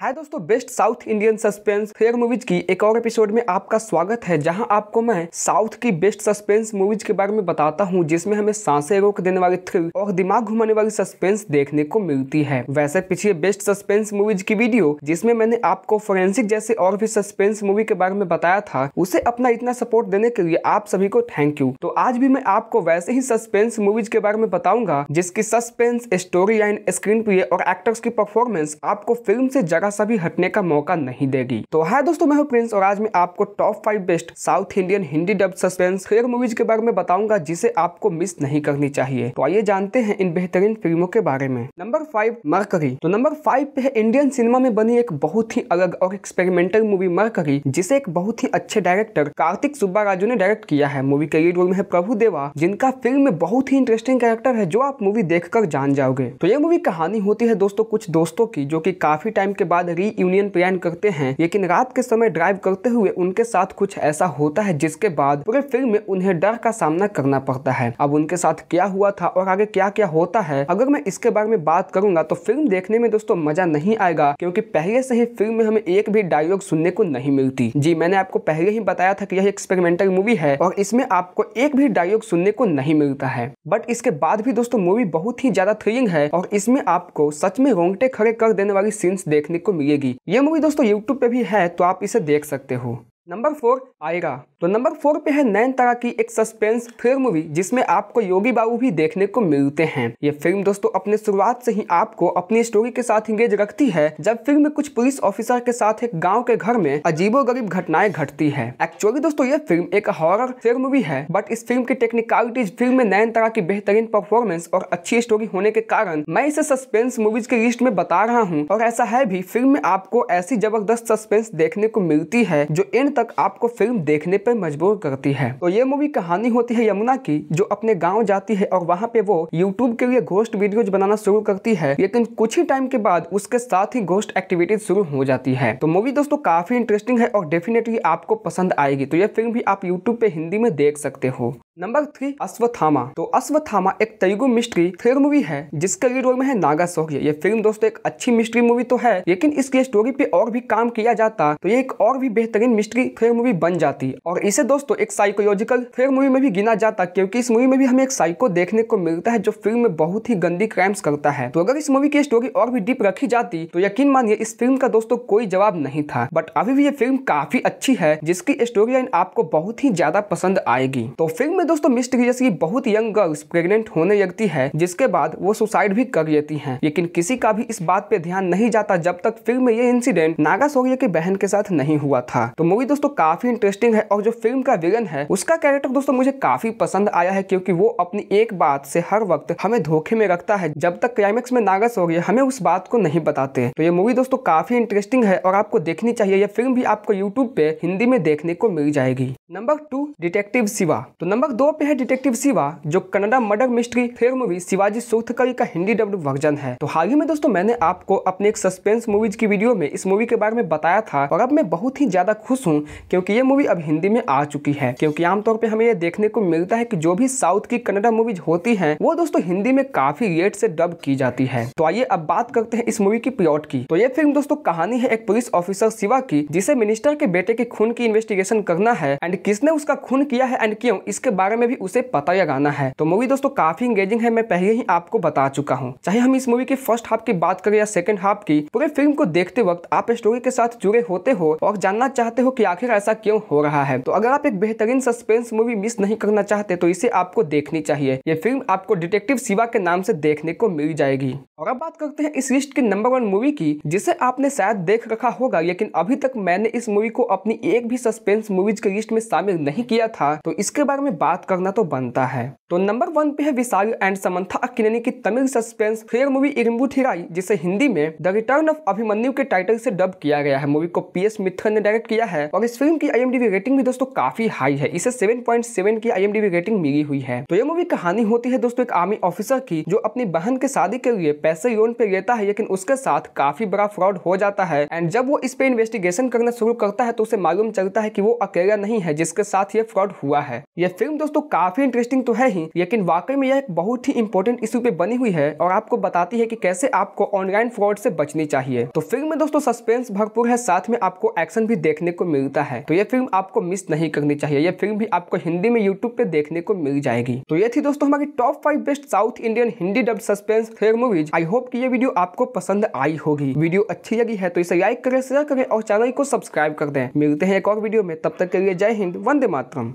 हाय दोस्तों best South Indian suspense fair movies की एक और एपिसोड में आपका स्वागत है जहां आपको मैं साउथ की बेस्ट सस्पेंस मूवीज के बारे में बताता हूं जिसमें हमें सांसें रोक देने वाली थ्रिल और दिमाग घुमाने वाली सस्पेंस देखने को मिलती है वैसे पिछले बेस्ट सस्पेंस मूवीज की वीडियो जिसमें मैंने आपको फोरेंसिक जैसे और भी सस्पेंस मूवी के बारे में बताया था उसे अपना इतना सपोर्ट देने के लिए आप सभी को थैंक यू तो आज भी मैं आपको वैसे ही सस्पेंस मूवीज के बारे में बताऊंगा जिसकी suspense storyline screenplay और एक्टर्स की परफॉर्मेंस आपको फिल्म से जगह सा भी हटने का मौका नहीं देगी तो है दोस्तों मैं हूं प्रिंस और आज मैं आपको top five best South Indian Hindi dub suspense thriller movies के बारे में बताऊंगा जिसे आपको मिस नहीं करनी चाहिए तो आइए जानते हैं इन बेहतरीन फिल्मों के बारे में नंबर फाइव मरकरी तो नंबर फाइव पे है इंडियन सिनेमा में बनी एक बहुत ही अलग और एक्सपेरिमेंटल मूवी मरकरी जिसे एक बहुत ही अच्छे डायरेक्टर कार्तिक सुब्बा राजू ने डायरेक्ट किया है मूवी के लीड रोल में है प्रभु देवा जिनका फिल्म में बहुत ही इंटरेस्टिंग कैरेक्टर है जो आप मूवी देखकर जान जाओगे तो ये मूवी कहानी होती है दोस्तों कुछ दोस्तों की जो की काफी टाइम के बाद बाद री यूनियन प्लान करते हैं लेकिन रात के समय ड्राइव करते हुए उनके साथ कुछ ऐसा होता है जिसके बाद पूरे फिल्म में उन्हें डर का सामना करना पड़ता है अब उनके साथ क्या हुआ था और आगे क्या क्या होता है अगर मैं इसके बारे में बात करूंगा तो फिल्म देखने में दोस्तों मजा नहीं आएगा क्योंकि पहले से ही फिल्म में हमें एक भी डायलॉग सुनने को नहीं मिलती जी मैंने आपको पहले ही बताया था कि यह एक्सपेरिमेंटल मूवी है और इसमें आपको एक भी डायलॉग सुनने को नहीं मिलता है बट इसके बाद भी दोस्तों मूवी बहुत ही ज्यादा थ्रिलिंग है और इसमें आपको सच में रोंगटे खड़े कर देने वाली सीन्स देखने को मिलेगी ये मूवी दोस्तों यूट्यूब पे भी है तो आप इसे देख सकते हो नंबर फोर आएगा तो नंबर फोर पे है नैन तारा की एक सस्पेंस थ्रिलर मूवी जिसमें आपको योगी बाबू भी देखने को मिलते हैं ये फिल्म दोस्तों अपने शुरुआत से ही आपको अपनी स्टोरी के साथ इंगेज रखती है जब फिल्म में कुछ पुलिस ऑफिसर के साथ एक गांव के घर में अजीबो गरीब घटनाएं घटती है एक्चुअली दोस्तों ये फिल्म एक हॉरर फिल्म मूवी है बट इस फिल्म की टेक्निकलिटीज फिल्म में नैन तारा की बेहतरीन परफॉर्मेंस और अच्छी स्टोरी होने के कारण मैं इसे सस्पेंस मूवीज के लिस्ट में बता रहा हूँ और ऐसा है भी फिल्म में आपको ऐसी जबरदस्त सस्पेंस देखने को मिलती है जो इन तक आपको फिल्म देखने पर मजबूर करती है तो ये मूवी कहानी होती है यमुना की जो अपने गाँव जाती है और वहाँ पे वो यूट्यूब के लिए घोस्ट वीडियो बनाना शुरू करती है लेकिन कुछ ही टाइम के बाद उसके साथ ही घोस्ट एक्टिविटीज शुरू हो जाती है तो मूवी दोस्तों काफी इंटरेस्टिंग है और डेफिनेटली आपको पसंद आएगी तो ये फिल्म भी आप यूट्यूब पे हिंदी में देख सकते हो नंबर थ्री अश्वथामा तो अश्वथामा एक तेलुगु मिस्ट्री थ्रिलर मूवी है जिसका लीड रोल में है नागा सोहिया ये फिल्म दोस्तों एक अच्छी मिस्ट्री मूवी तो है लेकिन इसके स्टोरी पे और भी काम किया जाता तो ये एक और भी बेहतरीन मिस्ट्री फेयर मूवी बन जाती और इसे दोस्तों एक साइकोलॉजिकल फेयर मूवी में भी गिना जाता क्योंकि इस मूवी में भी हमें एक साइको देखने को मिलता है जो फिल्म में बहुत ही गंदी क्राइम्स करता है तो अगर इस मूवी की स्टोरी और भी डीप रखी जाती तो यकीन मानिए इस फिल्म का दोस्तों कोई जवाब नहीं था बट अभी भी ये फिल्म काफी अच्छी है जिसकी स्टोरी लाइन आपको बहुत ही ज्यादा पसंद आएगी तो फिल्म में दोस्तों मिस्ट्रियस की बहुत यंग गर्ल्स प्रेगनेंट होने लगती है जिसके बाद वो सुसाइड भी कर लेती है लेकिन किसी का भी इस बात पे ध्यान नहीं जाता जब तक फिल्म में ये इंसिडेंट नागा सोरिया की बहन के साथ नहीं हुआ था तो मूवी दोस्तों काफी इंटरेस्टिंग है और जो फिल्म का विलन है उसका कैरेक्टर दोस्तों मुझे काफी पसंद आया है क्योंकि वो अपनी एक बात से हर वक्त हमें धोखे में रखता है जब तक क्लाइमेक्स में नागस हो गया हमें उस बात को नहीं बताते तो ये मूवी दोस्तों काफी इंटरेस्टिंग है और आपको देखनी चाहिए यह फिल्म भी आपको यूट्यूब पे हिंदी में देखने को मिल जाएगी नंबर टू डिटेक्टिव शिवा तो नंबर दो पे है डिटेक्टिव शिवा जो Kannada murder mystery thriller movie Shivaji सोथकरी का हिंदी डब्ड वर्जन है तो हाल ही में दोस्तों मैंने आपको अपने एक सस्पेंस मूवीज की वीडियो में इस मूवी के बारे में बताया था और अब मैं बहुत ही ज्यादा खुश हूँ क्योंकि ये मूवी अब हिंदी में आ चुकी है क्योंकि आमतौर पर हमें यह देखने को मिलता है कि जो भी साउथ की कन्नडा मूवीज होती हैं वो दोस्तों हिंदी में काफी रेट से डब की जाती है तो आइए अब बात करते हैं इस मूवी की प्लॉट की तो ये फिल्म दोस्तों कहानी है एक पुलिस ऑफिसर शिवा की जिसे मिनिस्टर के बेटे के खून की इन्वेस्टिगेशन करना है एंड किसने उसका खून किया है एंड क्यों इसके बारे में भी उसे पता लगाना है तो मूवी दोस्तों काफी इंगेजिंग है मैं पहले ही आपको बता चुका हूँ चाहे हम इस मूवी के फर्स्ट हाफ की बात करें या सेकंड हाफ की पूरे फिल्म को देखते वक्त आप स्टोरी के साथ जुड़े होते हो और जानना चाहते हो की आखिर ऐसा क्यों हो रहा है तो अगर आप एक बेहतरीन सस्पेंस मूवी मिस नहीं करना चाहते तो इसे आपको देखनी चाहिए ये फिल्म आपको डिटेक्टिव शिवा के नाम से देखने को मिल जाएगी और अब बात करते हैं इस लिस्ट के नंबर वन मूवी की जिसे आपने शायद देख रखा होगा लेकिन अभी तक मैंने इस मूवी को अपनी एक भी सस्पेंस मूवीज के लिस्ट में शामिल नहीं किया था तो इसके बारे में बात करना तो बनता है तो नंबर वन पे है विशाल एंड समंथा अक्किनेनी की Tamil suspense fair movie Irumbu Thirai जिसे हिंदी में द रिटर्न ऑफ अभिमन्यु के टाइटल से डब किया गया है मूवी को पी एस मिथर ने डायरेक्ट किया है और इस फिल्म की आई रेटिंग भी दोस्तों काफी हाई है इसे 7.7 की आई रेटिंग मिली हुई है तो ये मूवी कहानी होती है दोस्तों एक आर्मी ऑफिसर की जो अपनी बहन के शादी के लिए पैसे लोन पे लेता है लेकिन उसके साथ काफी बड़ा फ्रॉड हो जाता है एंड जब वो इस पे इन्वेस्टिगेशन करना शुरू करता है तो उसे मालूम चलता है की वो अकेला नहीं है जिसके साथ ये फ्रॉड हुआ है यह फिल्म दोस्तों काफी इंटरेस्टिंग तो है ही लेकिन वाकई में यह एक बहुत ही इंपॉर्टेंट इश्यू पे बनी हुई है और आपको बताती है की कैसे आपको ऑनलाइन फ्रॉड से बचनी चाहिए तो फिल्म में दोस्तों सस्पेंस भरपूर है साथ में आपको एक्शन भी देखने को मिल मिलता है तो ये फिल्म आपको मिस नहीं करनी चाहिए ये फिल्म भी आपको हिंदी में यूट्यूब पे देखने को मिल जाएगी तो ये थी दोस्तों हमारी top five best South Indian Hindi dub suspense thriller movies I hope की ये वीडियो आपको पसंद आई होगी वीडियो अच्छी लगी है तो इसे लाइक करें शेयर करें और चैनल को सब्सक्राइब कर दें मिलते हैं एक और वीडियो में तब तक के लिए जय हिंद वंदे मातरम